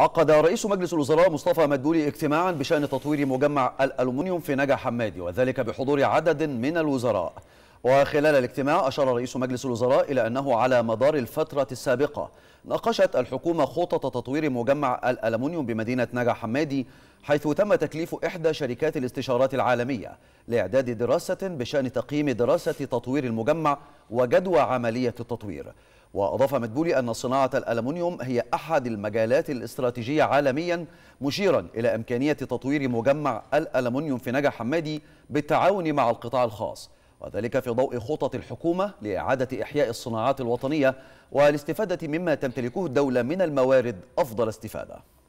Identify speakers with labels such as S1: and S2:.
S1: عقد رئيس مجلس الوزراء مصطفى مدبولي اجتماعا بشأن تطوير مجمع الألومنيوم في نجا حمادي وذلك بحضور عدد من الوزراء وخلال الاجتماع أشار رئيس مجلس الوزراء إلى أنه على مدار الفترة السابقة ناقشت الحكومة خطط تطوير مجمع الألومنيوم بمدينة نجا حمادي حيث تم تكليف إحدى شركات الاستشارات العالمية لإعداد دراسة بشأن تقييم دراسة تطوير المجمع وجدوى عملية التطوير وأضاف مدبولي أن صناعة الألمنيوم هي أحد المجالات الاستراتيجية عالميا مشيرا إلى إمكانية تطوير مجمع الألمنيوم في نجا حمادي بالتعاون مع القطاع الخاص وذلك في ضوء خطط الحكومة لإعادة إحياء الصناعات الوطنية والاستفادة مما تمتلكه الدولة من الموارد أفضل استفادة